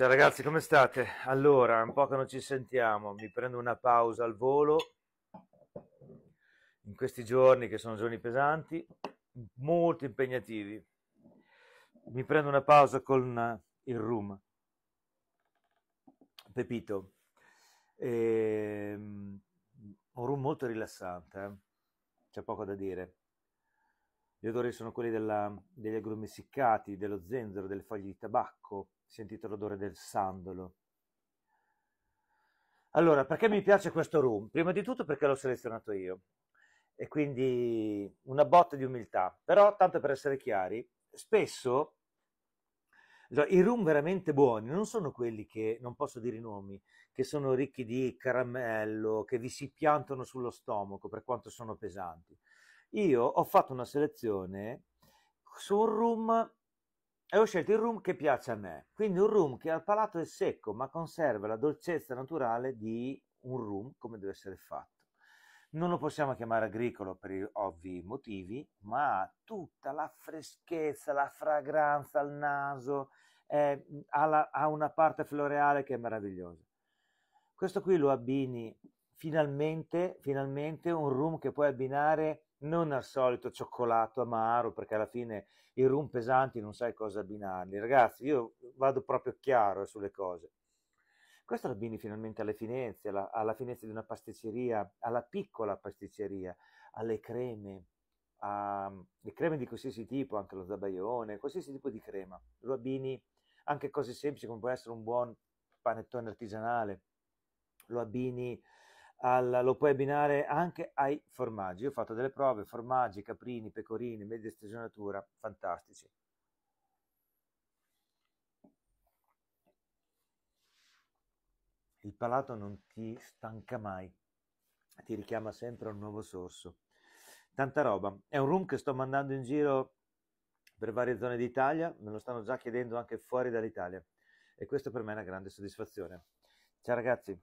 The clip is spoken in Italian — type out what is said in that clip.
Ciao ragazzi, come state? Allora, un po' che non ci sentiamo, mi prendo una pausa al volo in questi giorni che sono giorni pesanti, molto impegnativi. Mi prendo una pausa con il room. Pepito, e, ehm, un room molto rilassante, eh? c'è poco da dire. Gli odori sono quelli della, degli agrumi essiccati, dello zenzero, delle foglie di tabacco. Sentite l'odore del sandalo. Allora, perché mi piace questo room? Prima di tutto perché l'ho selezionato io. E quindi una botta di umiltà. Però, tanto per essere chiari, spesso i room veramente buoni non sono quelli che, non posso dire i nomi, che sono ricchi di caramello, che vi si piantano sullo stomaco per quanto sono pesanti io ho fatto una selezione su un room e ho scelto il room che piace a me. Quindi un room che al palato è secco, ma conserva la dolcezza naturale di un room come deve essere fatto. Non lo possiamo chiamare agricolo per ovvi motivi, ma ha tutta la freschezza, la fragranza al naso, è, ha, la, ha una parte floreale che è meravigliosa. Questo qui lo abbini finalmente, finalmente un room che puoi abbinare non al solito cioccolato amaro perché alla fine i rum pesanti non sai cosa abbinarli. Ragazzi, io vado proprio chiaro sulle cose. Questo lo abbini finalmente alle finezze, alla, alla finezza di una pasticceria, alla piccola pasticceria, alle creme, le creme di qualsiasi tipo, anche lo zabaione, qualsiasi tipo di crema. Lo abbini anche cose semplici come può essere un buon panettone artigianale, lo abbini al, lo puoi abbinare anche ai formaggi. Io ho fatto delle prove, formaggi, caprini, pecorini, media stagionatura, fantastici. Il palato non ti stanca mai, ti richiama sempre a un nuovo sorso. Tanta roba. È un room che sto mandando in giro per varie zone d'Italia, me lo stanno già chiedendo anche fuori dall'Italia e questo per me è una grande soddisfazione. Ciao ragazzi!